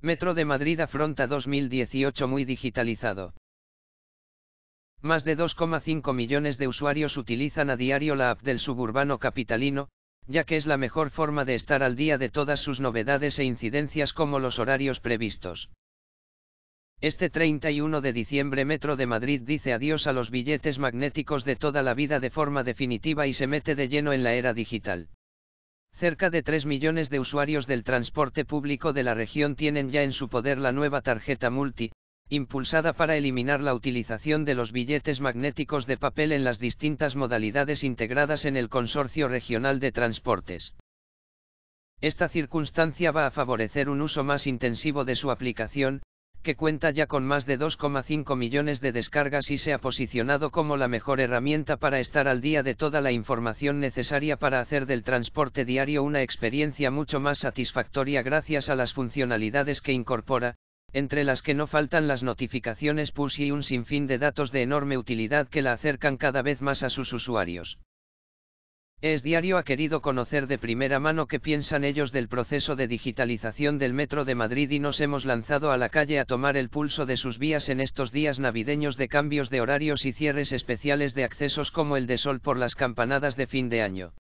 Metro de Madrid afronta 2018 muy digitalizado. Más de 2,5 millones de usuarios utilizan a diario la app del suburbano capitalino, ya que es la mejor forma de estar al día de todas sus novedades e incidencias como los horarios previstos. Este 31 de diciembre Metro de Madrid dice adiós a los billetes magnéticos de toda la vida de forma definitiva y se mete de lleno en la era digital. Cerca de 3 millones de usuarios del transporte público de la región tienen ya en su poder la nueva tarjeta multi, impulsada para eliminar la utilización de los billetes magnéticos de papel en las distintas modalidades integradas en el Consorcio Regional de Transportes. Esta circunstancia va a favorecer un uso más intensivo de su aplicación, que cuenta ya con más de 2,5 millones de descargas y se ha posicionado como la mejor herramienta para estar al día de toda la información necesaria para hacer del transporte diario una experiencia mucho más satisfactoria gracias a las funcionalidades que incorpora, entre las que no faltan las notificaciones push y un sinfín de datos de enorme utilidad que la acercan cada vez más a sus usuarios. Es Diario ha querido conocer de primera mano qué piensan ellos del proceso de digitalización del Metro de Madrid y nos hemos lanzado a la calle a tomar el pulso de sus vías en estos días navideños de cambios de horarios y cierres especiales de accesos como el de Sol por las campanadas de fin de año.